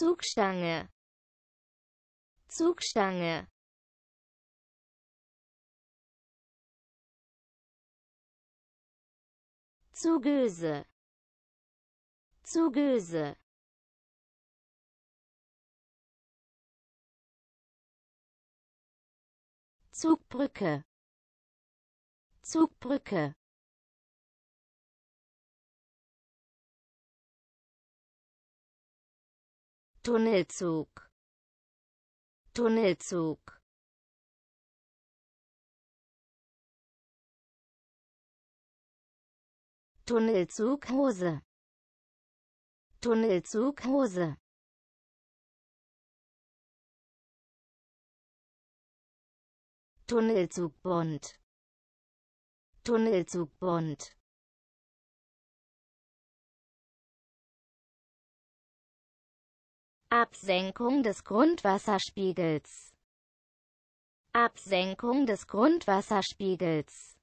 Zugstange Zugstange Zugöse Zugöse Zugbrücke Zugbrücke Tunnelzug Tunnelzug Tunnelzug Hose Tunnelzug Hose Tunnelzug Bond Tunnelzug Bond Absenkung des Grundwasserspiegels Absenkung des Grundwasserspiegels